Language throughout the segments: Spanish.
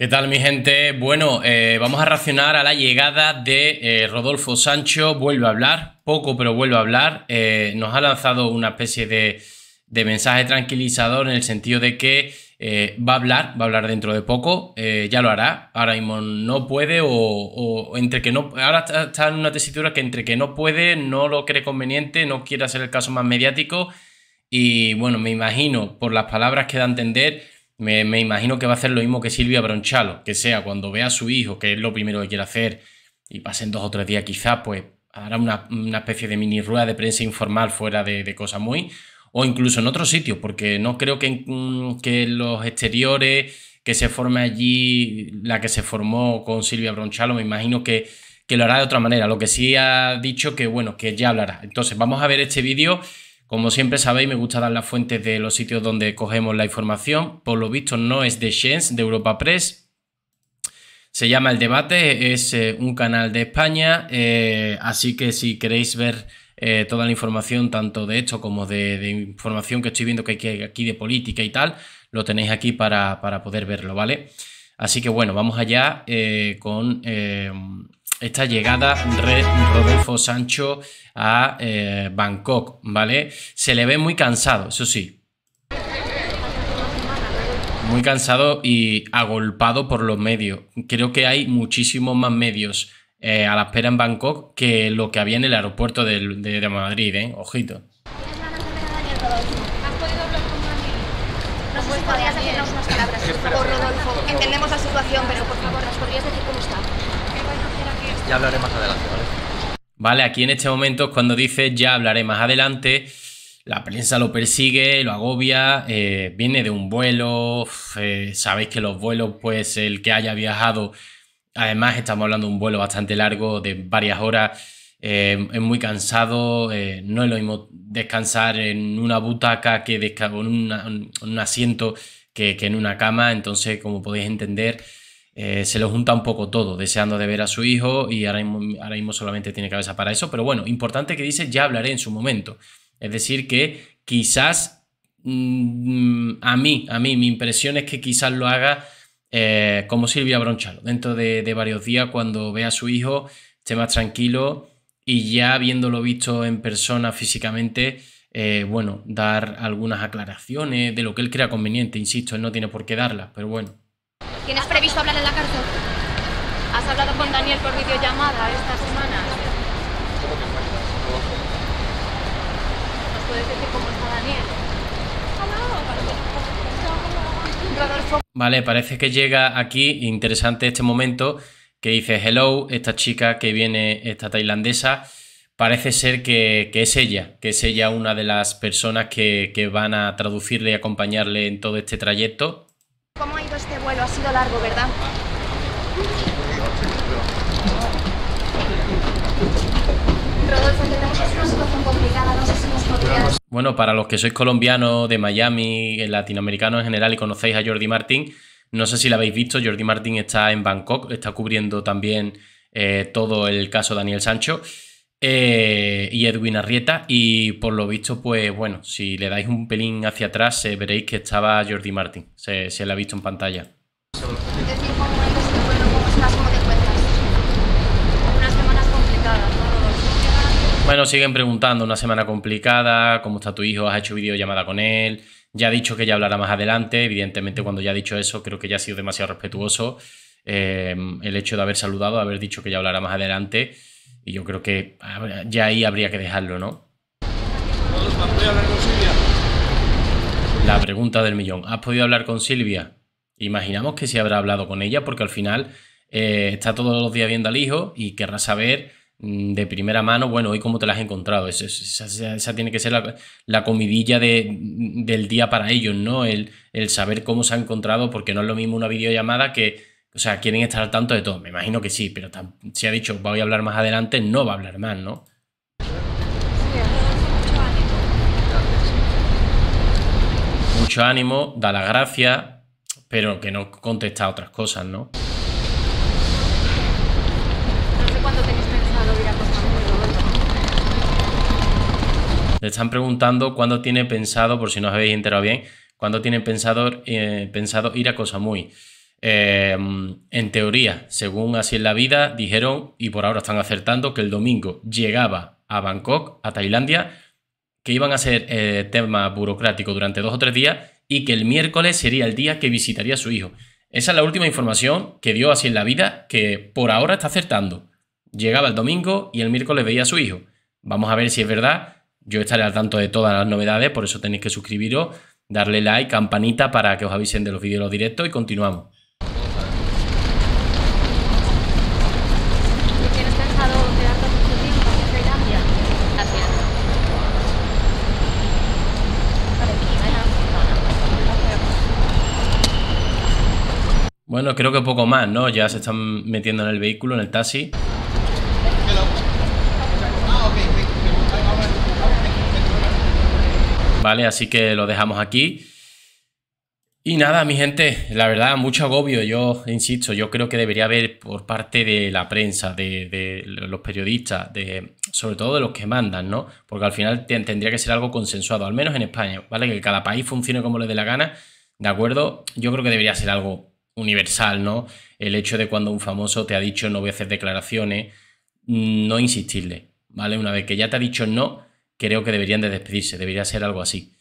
¿Qué tal mi gente? Bueno, eh, vamos a reaccionar a la llegada de eh, Rodolfo Sancho, vuelve a hablar, poco pero vuelve a hablar, eh, nos ha lanzado una especie de, mensaje tranquilizador en el sentido de que va a hablar, va a hablar dentro de poco, ya lo hará, ahora mismo no puede o, entre que no, ahora está, en una tesitura que entre que no puede, no lo cree conveniente, no quiere hacer el caso más mediático y bueno, me imagino por las palabras que da a entender me, imagino que va a hacer lo mismo que Silvia Bronchalo, que sea cuando vea a su hijo, que es lo primero que quiere hacer, y pasen dos o tres días quizás, pues hará una, especie de mini rueda de prensa informal fuera de, de cosas muy, o incluso en otro sitio, porque no creo que, mm, que los exteriores, que se forme allí, la que se formó con Silvia Bronchalo, me imagino que, que lo hará de otra manera. Lo que sí ha dicho que, bueno, que ya hablará. Entonces, vamos a ver este vídeo como siempre sabéis, me gusta dar las fuentes de los sitios donde cogemos la información. Por lo visto no es de Shens, de Europa Press. Se llama El Debate, es eh, un canal de España, eh, así que si queréis ver eh, toda la información, tanto de esto como de, información que estoy viendo que hay aquí de política y tal, lo tenéis aquí para, para poder verlo, ¿vale? Así que bueno, vamos allá con esta llegada de Rodolfo Sancho a eh, Bangkok, ¿vale? Se le ve muy cansado, eso sí. Muy cansado y agolpado por los medios. Creo que hay muchísimos más medios eh, a la espera en Bangkok que lo que había en el aeropuerto de, de, Madrid, ¿eh? Ojito. Entendemos la situación, pero por favor, ¿nos podrías decir cómo está? ya hablaré más adelante, ¿vale? aquí en este momento es cuando dice ya hablaré más adelante. La prensa lo persigue, lo agobia, eh, viene de un vuelo. Eh, sabéis que los vuelos, pues el que haya viajado, además estamos hablando de un vuelo bastante largo, de varias horas. Eh, es muy cansado, no es lo mismo descansar en una butaca que en, un asiento que, en una cama, entonces como podéis entender eh, se lo junta un poco todo, deseando de ver a su hijo y ahora mismo, solamente tiene cabeza para eso. Pero bueno, importante que dice, ya hablaré en su momento. Es decir, que quizás mm, a mí, a mí, mi impresión es que quizás lo haga eh, como Silvia Bronchalo, dentro de, varios días, cuando vea a su hijo, esté más tranquilo y ya habiéndolo visto en persona físicamente, eh, bueno, dar algunas aclaraciones de lo que él crea conveniente. Insisto, él no tiene por qué darlas, pero bueno has previsto hablar en la carta? ¿Has hablado con Daniel por videollamada esta semana? puedes decir cómo está Daniel? Vale, parece que llega aquí, interesante este momento, que dice hello, esta chica que viene, esta tailandesa, parece ser que, es ella, que es ella una de las personas que, que van a traducirle y acompañarle en todo este trayecto. Bueno, ha sido largo, ¿verdad? Bueno, para los que sois colombianos de Miami, eh, latinoamericanos en general y conocéis a Jordi Martín, no sé si lo habéis visto, Jordi Martín está en Bangkok, está cubriendo también eh, todo el caso Daniel Sancho eh, y Edwin Arrieta. Y por lo visto, pues bueno, si le dais un pelín hacia atrás, veréis que estaba Jordi Martín, se, se le ha visto en pantalla. Bueno, siguen preguntando, una semana complicada, ¿cómo está tu hijo? ¿Has hecho videollamada con él? Ya ha dicho que ya hablará más adelante, evidentemente cuando ya ha dicho eso creo que ya ha sido demasiado respetuoso em, el hecho de haber saludado, haber dicho que ya hablará más adelante y yo creo que ya ahí habría que dejarlo, ¿no? La pregunta del millón, ¿has podido hablar con Silvia? Imaginamos que sí habrá hablado con ella porque al final eh, está todos los días viendo al hijo y querrá saber Mm, de primera mano, bueno, hoy cómo te las has encontrado. Esa, tiene que ser la, comidilla del día para ellos, ¿no? El, el, saber cómo se ha encontrado, porque no es lo mismo una videollamada que, o sea, quieren estar al tanto de todo. Me imagino que sí, pero si ha dicho voy a hablar más adelante, no va a hablar más, ¿no? Mucho ánimo, da la gracia, pero que no contesta otras cosas, ¿no? Le están preguntando cuándo tiene pensado, por si no os habéis enterado bien, cuándo tiene pensado, eh, pensado ir a cosa Eh, em, en teoría, según así en la vida, dijeron, y por ahora están acertando, que el domingo llegaba a Bangkok, a Tailandia, que iban a ser eh, tema burocrático durante dos o tres días y que el miércoles sería el día que visitaría a su hijo. Esa es la última información que dio así en la vida, que por ahora está acertando. Llegaba el domingo y el miércoles veía a su hijo. Vamos a ver si es verdad yo estaré al tanto de todas las novedades, por eso tenéis que suscribiros, darle like, campanita para que os avisen de los vídeos directos y continuamos. Bueno, creo que poco más, ¿no? Ya se están metiendo en el vehículo, en el taxi. ¿vale? Así que lo dejamos aquí. Y nada, mi gente, la verdad, mucho agobio. Yo insisto, yo creo que debería haber por parte de la prensa, de, los periodistas, de, sobre todo de los que mandan, ¿no? Porque al final tendría que ser algo consensuado, al menos en España, ¿vale? Que cada país funcione como le dé la gana, ¿de acuerdo? Yo creo que debería ser algo universal, ¿no? El hecho de cuando un famoso te ha dicho no voy a hacer declaraciones, mm, no insistirle, ¿vale? Una vez que ya te ha dicho no, creo que deberían de despedirse, debería ser algo así.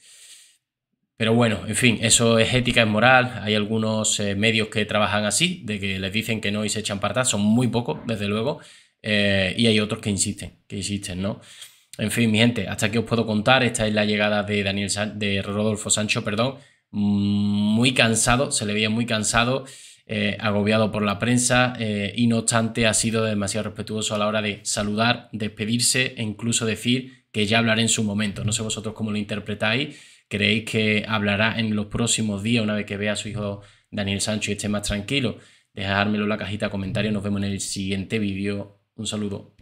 Pero bueno, en fin, eso es ética, es moral. Hay algunos eh, medios que trabajan así, de que les dicen que no y se echan para Son muy pocos, desde luego. Eh, y hay otros que insisten, que insisten, ¿no? En fin, mi gente, hasta aquí os puedo contar. Esta es la llegada de, Daniel de Rodolfo Sancho, perdón. Mm, muy cansado, se le veía muy cansado, eh, agobiado por la prensa y no obstante ha sido demasiado respetuoso a la hora de saludar, despedirse e incluso decir que ya hablaré en su momento. No sé vosotros cómo lo interpretáis. ¿Creéis que hablará en los próximos días una vez que vea a su hijo Daniel Sancho y esté más tranquilo? Dejármelo en la cajita de comentarios. Nos vemos en el siguiente vídeo. Un saludo.